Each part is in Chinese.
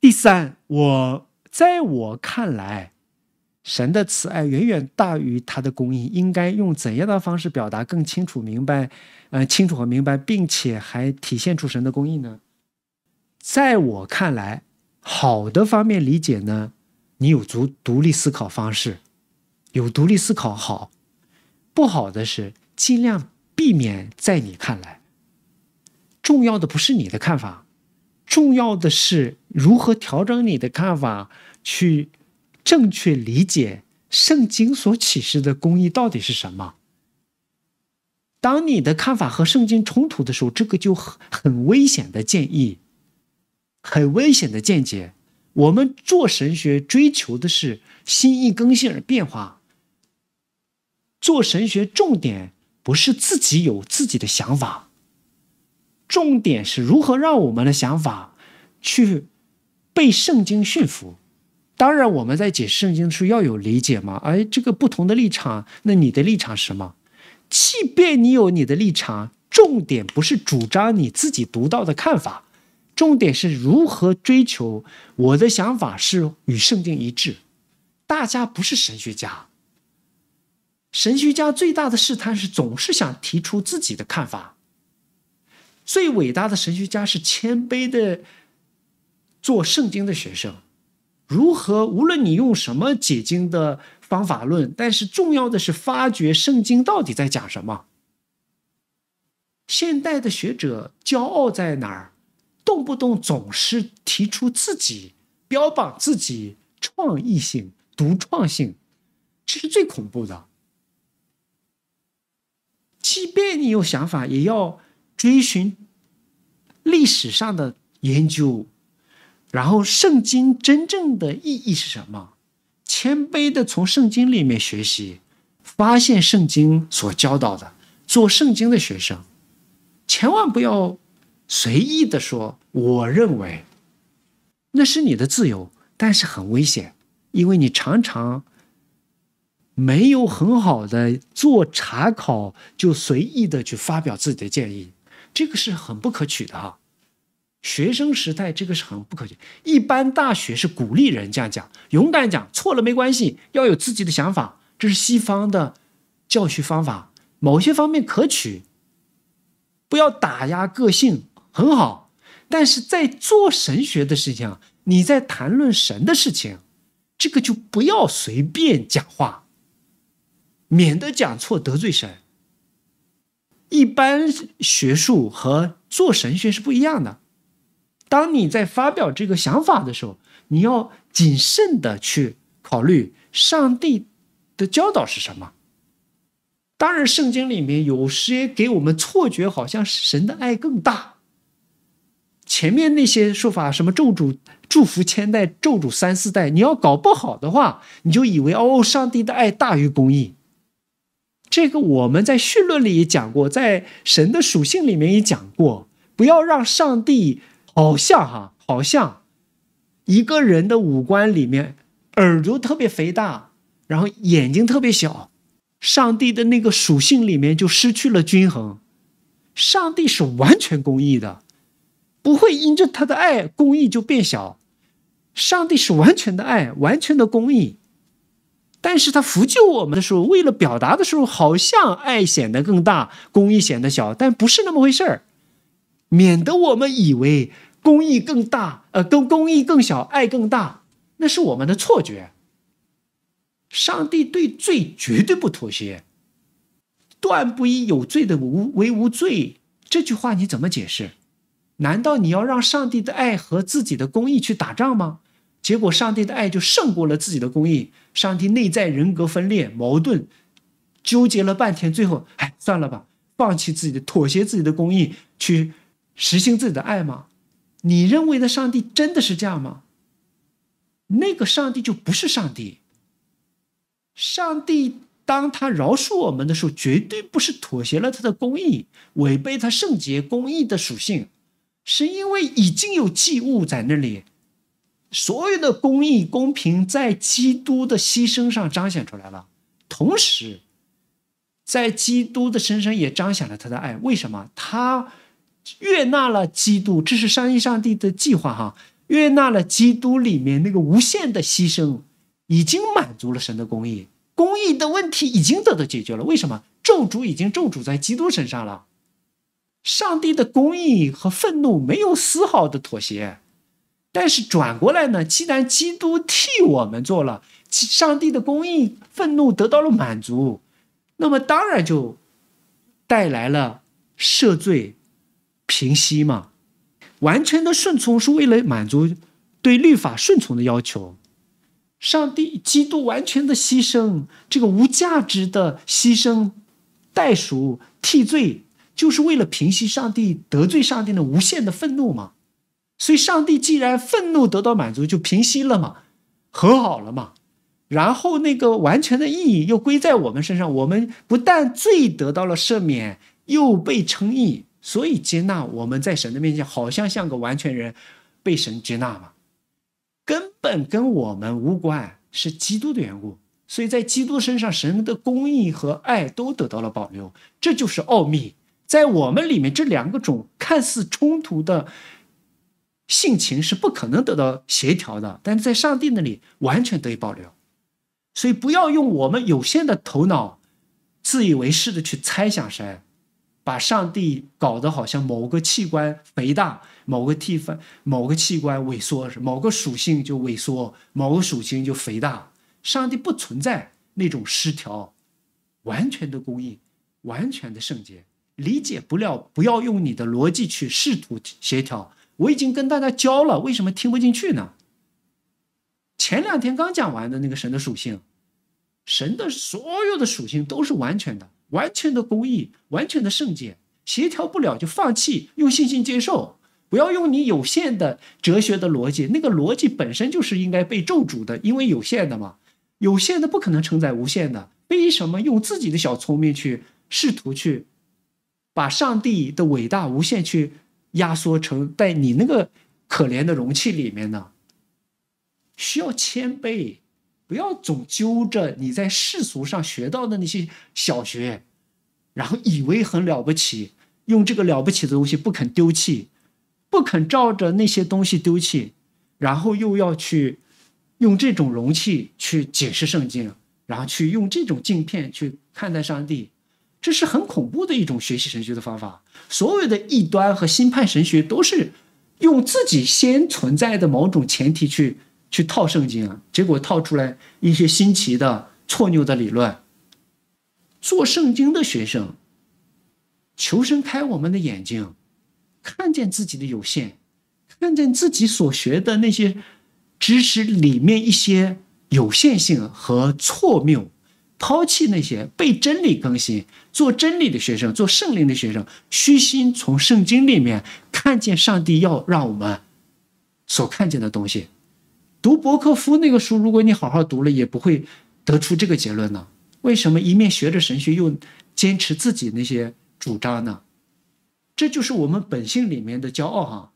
第三，我在我看来，神的慈爱远远大于他的公义，应该用怎样的方式表达更清楚明白？呃，清楚和明白，并且还体现出神的公义呢？在我看来，好的方面理解呢，你有足独立思考方式，有独立思考好，不好的是尽量避免在你看来重要的不是你的看法。重要的是如何调整你的看法，去正确理解圣经所启示的公义到底是什么。当你的看法和圣经冲突的时候，这个就很很危险的建议，很危险的见解。我们做神学追求的是心意更新而变化。做神学重点不是自己有自己的想法。重点是如何让我们的想法去被圣经驯服。当然，我们在解释圣经时要有理解嘛。哎，这个不同的立场，那你的立场是什么？即便你有你的立场，重点不是主张你自己独到的看法，重点是如何追求我的想法是与圣经一致。大家不是神学家，神学家最大的试探是总是想提出自己的看法。最伟大的神学家是谦卑的，做圣经的学生，如何？无论你用什么解经的方法论，但是重要的是发掘圣经到底在讲什么。现代的学者骄傲在哪儿？动不动总是提出自己，标榜自己创意性、独创性，这是最恐怖的。即便你有想法，也要。追寻历史上的研究，然后圣经真正的意义是什么？谦卑的从圣经里面学习，发现圣经所教导的，做圣经的学生，千万不要随意的说“我认为”，那是你的自由，但是很危险，因为你常常没有很好的做查考，就随意的去发表自己的建议。这个是很不可取的哈，学生时代这个是很不可取。一般大学是鼓励人这样讲，勇敢讲，错了没关系，要有自己的想法，这是西方的教学方法，某些方面可取。不要打压个性，很好。但是在做神学的事情，你在谈论神的事情，这个就不要随便讲话，免得讲错得罪神。一般学术和做神学是不一样的。当你在发表这个想法的时候，你要谨慎地去考虑上帝的教导是什么。当然，圣经里面有时也给我们错觉，好像神的爱更大。前面那些说法，什么咒诅、祝福千代、咒诅三四代，你要搞不好的话，你就以为哦，上帝的爱大于公义。这个我们在绪论里也讲过，在神的属性里面也讲过，不要让上帝好像哈，好像一个人的五官里面耳朵特别肥大，然后眼睛特别小，上帝的那个属性里面就失去了均衡。上帝是完全公义的，不会因着他的爱公义就变小。上帝是完全的爱，完全的公义。但是他扶救我们的时候，为了表达的时候，好像爱显得更大，公益显得小，但不是那么回事儿，免得我们以为公益更大，呃，公公益更小，爱更大，那是我们的错觉。上帝对罪绝对不妥协，断不以有罪的无为无罪。这句话你怎么解释？难道你要让上帝的爱和自己的公益去打仗吗？结果，上帝的爱就胜过了自己的公义。上帝内在人格分裂、矛盾、纠结了半天，最后，哎，算了吧，放弃自己的妥协，自己的公义，去实行自己的爱吗？你认为的上帝真的是这样吗？那个上帝就不是上帝。上帝当他饶恕我们的时候，绝对不是妥协了他的公义，违背他圣洁公义的属性，是因为已经有祭物在那里。所有的公义、公平在基督的牺牲上彰显出来了，同时在基督的身上也彰显了他的爱。为什么？他悦纳了基督，这是上帝、上帝的计划哈。悦纳了基督里面那个无限的牺牲，已经满足了神的公义，公义的问题已经得到解决了。为什么？咒诅已经咒诅在基督身上了，上帝的公义和愤怒没有丝毫的妥协。但是转过来呢？既然基督替我们做了，上帝的公义愤怒得到了满足，那么当然就带来了赦罪、平息嘛。完全的顺从是为了满足对律法顺从的要求。上帝、基督完全的牺牲，这个无价值的牺牲，代赎替罪，就是为了平息上帝得罪上帝的无限的愤怒嘛。所以，上帝既然愤怒得到满足，就平息了嘛，和好了嘛，然后那个完全的意义又归在我们身上。我们不但罪得到了赦免，又被称义，所以接纳我们在神的面前，好像像个完全人，被神接纳嘛。根本跟我们无关，是基督的缘故。所以在基督身上，神的公义和爱都得到了保留。这就是奥秘，在我们里面，这两个种看似冲突的。性情是不可能得到协调的，但是在上帝那里完全得以保留。所以不要用我们有限的头脑，自以为是的去猜想神，把上帝搞得好像某个器官肥大，某个地方某个器官萎缩，某个属性就萎缩，某个属性就肥大。上帝不存在那种失调，完全的公应，完全的圣洁。理解不了，不要用你的逻辑去试图协调。我已经跟大家教了，为什么听不进去呢？前两天刚讲完的那个神的属性，神的所有的属性都是完全的、完全的公义、完全的圣洁，协调不了就放弃，用信心接受，不要用你有限的哲学的逻辑，那个逻辑本身就是应该被咒诅的，因为有限的嘛，有限的不可能承载无限的，为什么用自己的小聪明去试图去把上帝的伟大无限去？压缩成在你那个可怜的容器里面呢，需要谦卑，不要总揪着你在世俗上学到的那些小学，然后以为很了不起，用这个了不起的东西不肯丢弃，不肯照着那些东西丢弃，然后又要去用这种容器去解释圣经，然后去用这种镜片去看待上帝。这是很恐怖的一种学习神学的方法。所有的异端和新派神学都是用自己先存在的某种前提去去套圣经，结果套出来一些新奇的错谬的理论。做圣经的学生，求神开我们的眼睛，看见自己的有限，看见自己所学的那些知识里面一些有限性和错谬。抛弃那些被真理更新、做真理的学生、做圣灵的学生，虚心从圣经里面看见上帝要让我们所看见的东西。读伯克夫那个书，如果你好好读了，也不会得出这个结论呢。为什么一面学着神学，又坚持自己那些主张呢？这就是我们本性里面的骄傲啊！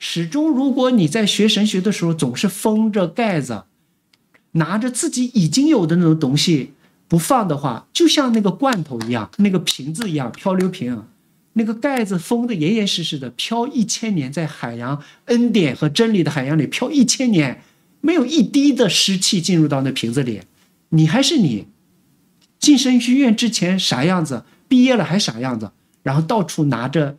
始终，如果你在学神学的时候总是封着盖子。拿着自己已经有的那种东西不放的话，就像那个罐头一样，那个瓶子一样，漂流瓶，那个盖子封的严严实实的，漂一千年在海洋恩典和真理的海洋里漂一千年，没有一滴的湿气进入到那瓶子里，你还是你。晋升学院之前啥样子，毕业了还啥样子，然后到处拿着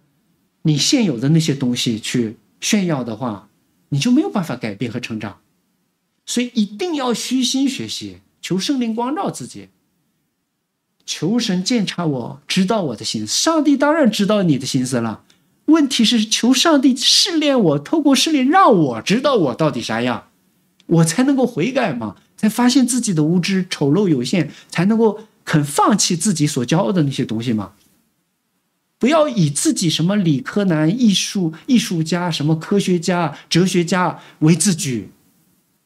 你现有的那些东西去炫耀的话，你就没有办法改变和成长。所以一定要虚心学习，求圣灵光照自己，求神鉴察我知道我的心思。上帝当然知道你的心思了。问题是求上帝试炼我，透过试炼让我知道我到底啥样，我才能够悔改嘛，才发现自己的无知、丑陋、有限，才能够肯放弃自己所骄傲的那些东西嘛。不要以自己什么理科男、艺术艺术家、什么科学家、哲学家为自居。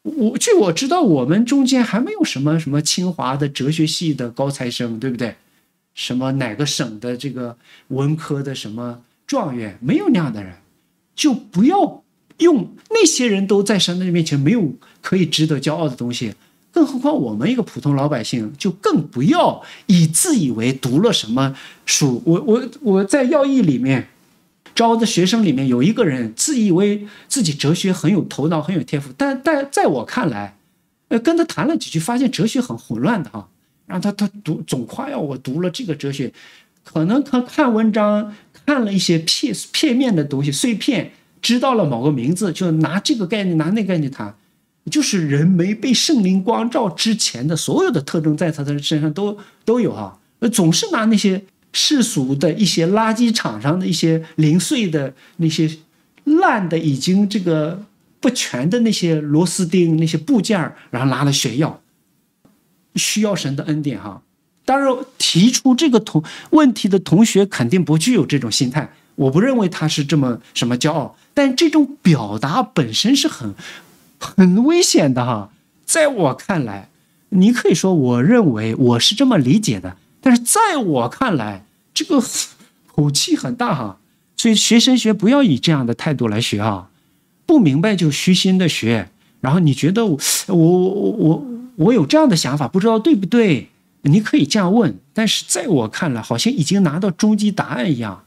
我据我知道，我们中间还没有什么什么清华的哲学系的高材生，对不对？什么哪个省的这个文科的什么状元，没有那样的人，就不要用那些人都在山东人面前没有可以值得骄傲的东西，更何况我们一个普通老百姓，就更不要以自以为读了什么书。我我我在要义里面。招的学生里面有一个人，自以为自己哲学很有头脑，很有天赋，但但在我看来，呃，跟他谈了几句，发现哲学很混乱的哈。然后他他读总夸耀我读了这个哲学，可能他看文章看了一些片片面的东西碎片，知道了某个名字，就拿这个概念拿那个概念谈，就是人没被圣灵光照之前的所有的特征在他的身上都都有哈，呃，总是拿那些。世俗的一些垃圾场上的一些零碎的那些烂的已经这个不全的那些螺丝钉那些部件儿，然后拿来炫耀，需要神的恩典哈。当然，提出这个同问题的同学肯定不具有这种心态，我不认为他是这么什么骄傲，但这种表达本身是很很危险的哈。在我看来，你可以说，我认为我是这么理解的。但是在我看来，这个 口气很大哈，所以学神学不要以这样的态度来学啊，不明白就虚心的学，然后你觉得我我我我我有这样的想法，不知道对不对？你可以这样问，但是在我看来，好像已经拿到终极答案一样，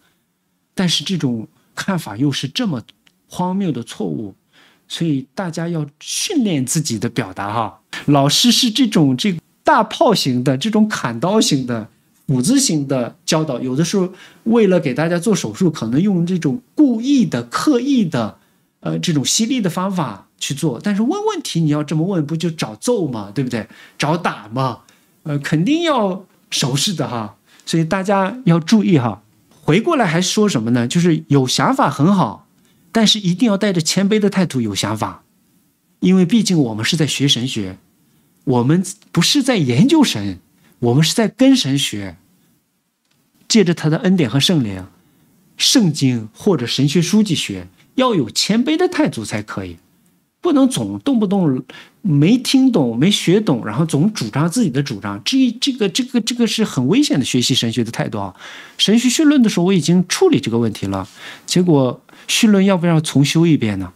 但是这种看法又是这么荒谬的错误，所以大家要训练自己的表达哈，老师是这种这。个。大炮型的、这种砍刀型的、斧子型的教导，有的时候为了给大家做手术，可能用这种故意的、刻意的、呃这种犀利的方法去做。但是问问题你要这么问，不就找揍吗？对不对？找打吗？呃，肯定要收拾的哈。所以大家要注意哈。回过来还说什么呢？就是有想法很好，但是一定要带着谦卑的态度有想法，因为毕竟我们是在学神学。我们不是在研究神，我们是在跟神学，借着他的恩典和圣灵、圣经或者神学书籍学，要有谦卑的态度才可以，不能总动不动没听懂、没学懂，然后总主张自己的主张。这、这个、这个、这个是很危险的学习神学的态度啊！神学训论的时候我已经处理这个问题了，结果训论要不要重修一遍呢？